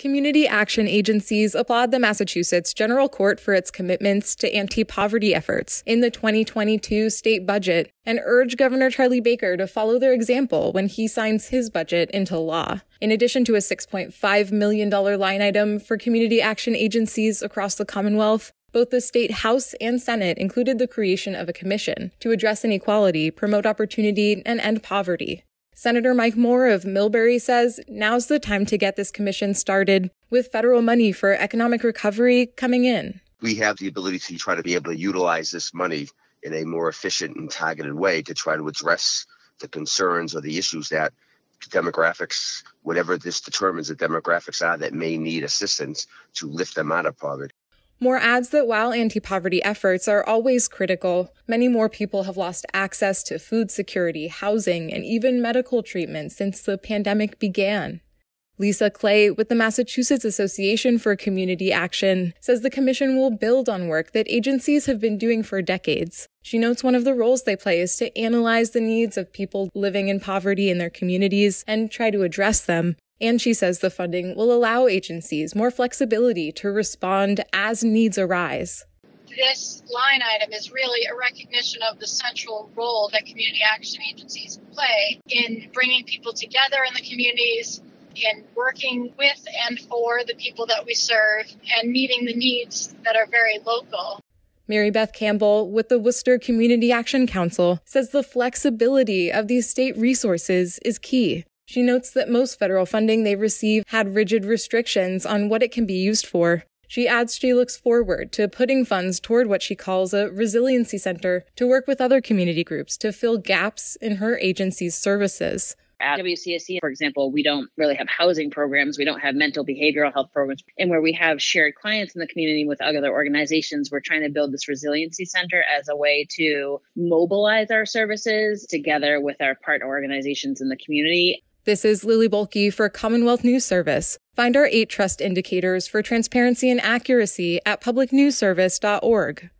Community action agencies applaud the Massachusetts General Court for its commitments to anti poverty efforts in the 2022 state budget and urge Governor Charlie Baker to follow their example when he signs his budget into law. In addition to a $6.5 million line item for community action agencies across the Commonwealth, both the state House and Senate included the creation of a commission to address inequality, promote opportunity, and end poverty. Senator Mike Moore of Millbury says now's the time to get this commission started with federal money for economic recovery coming in. We have the ability to try to be able to utilize this money in a more efficient and targeted way to try to address the concerns or the issues that demographics, whatever this determines the demographics are that may need assistance to lift them out of poverty. Moore adds that while anti poverty efforts are always critical, many more people have lost access to food security, housing, and even medical treatment since the pandemic began. Lisa Clay with the Massachusetts Association for Community Action says the Commission will build on work that agencies have been doing for decades. She notes one of the roles they play is to analyze the needs of people living in poverty in their communities and try to address them, and she says the funding will allow agencies more flexibility to respond as needs arise. This line item is really a recognition of the central role that community action agencies play in bringing people together in the communities, in working with and for the people that we serve, and meeting the needs that are very local. Mary Beth Campbell with the Worcester Community Action Council says the flexibility of these state resources is key. She notes that most federal funding they receive had rigid restrictions on what it can be used for. She adds she looks forward to putting funds toward what she calls a resiliency center to work with other community groups to fill gaps in her agency's services. At WCSC, for example, we don't really have housing programs, we don't have mental behavioral health programs. And where we have shared clients in the community with other organizations, we're trying to build this resiliency center as a way to mobilize our services together with our partner organizations in the community this is Lily Bulkey for Commonwealth News Service. Find our eight trust indicators for transparency and accuracy at publicnewservice.org.